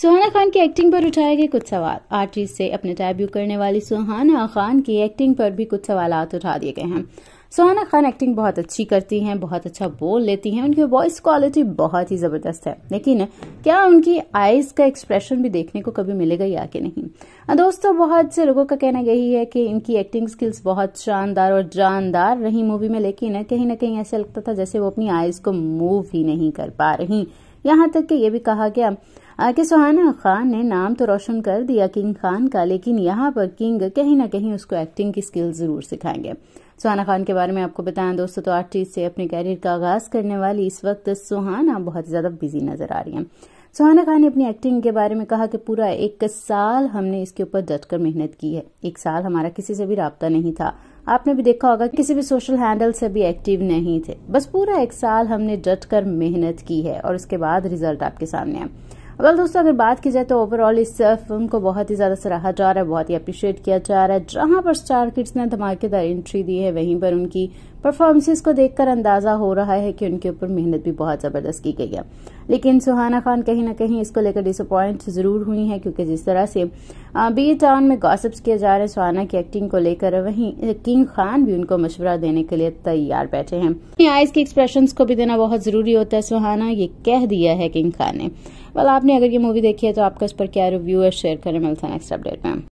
सुहाना खान की एक्टिंग पर उठाए गए कुछ सवाल आर्टिस्ट से अपने डेब्यू करने वाली सुहाना खान की एक्टिंग पर भी कुछ सवाल उठा दिए गए हैं सुहाना खान एक्टिंग बहुत अच्छी करती हैं बहुत अच्छा बोल लेती हैं उनकी वॉइस क्वालिटी बहुत ही ज़बरदस्त है लेकिन क्या उनकी आईज का एक्सप्रेशन भी देखने को कभी मिलेगा या कि नहीं हाँ दोस्तों बहुत से लोगों का कहना यही है कि इनकी एक्टिंग स्किल्स बहुत शानदार और जानदार रही मूवी में लेकिन कहीं ना कहीं ऐसा लगता था जैसे वो अपनी आईज को मूव ही नहीं कर पा रही यहाँ तक कि ये भी कहा गया आके सुहाना खान ने नाम तो रोशन कर दिया किंग खान का लेकिन यहाँ पर किंग कहीं ना कहीं उसको एक्टिंग की स्किल जरूर सिखाएंगे सुहाना खान के बारे में आपको बताएं दोस्तों तो आर्टिस्ट से अपने कैरियर का आगाज करने वाली इस वक्त सुहाना बहुत ज्यादा बिजी नजर आ रही है सुहाना खान ने अपनी एक्टिंग के बारे में कहा कि पूरा एक साल हमने इसके ऊपर डटकर मेहनत की है एक साल हमारा किसी से भी रबता नहीं था आपने भी देखा होगा किसी भी सोशल हैंडल से भी एक्टिव नहीं थे बस पूरा एक साल हमने डट मेहनत की है और उसके बाद रिजल्ट आपके सामने आया अगर दोस्तों अगर बात की जाए तो ओवरऑल इस फिल्म को बहुत ही ज़्यादा सराहा जा रहा है बहुत ही अप्रिशिएट किया जा रहा है जहां पर स्टार किड्स ने धमाकेदार एंट्री दी है वहीं पर उनकी परफॉर्मेंसेस को देखकर अंदाजा हो रहा है कि उनके ऊपर मेहनत भी बहुत जबरदस्त की गई है लेकिन सुहाना खान कहीं ना कहीं इसको लेकर डिसअपॉइंट जरूर हुई है क्योंकि जिस तरह से बी टाउन में गॉसिप्स किए जा रहे सुहाना की एक्टिंग को लेकर वहीं किंग खान भी उनको मशवरा देने के लिए तैयार बैठे हैं आइज के एक्सप्रेशन को भी देना बहुत जरूरी होता है सुहाना ये कह दिया है किंग खान ने वाल आपने अगर ये मूवी देखी है तो आपका इस पर क्या रिव्यू है शेयर करें मिलता है नेक्स्ट अपडेट में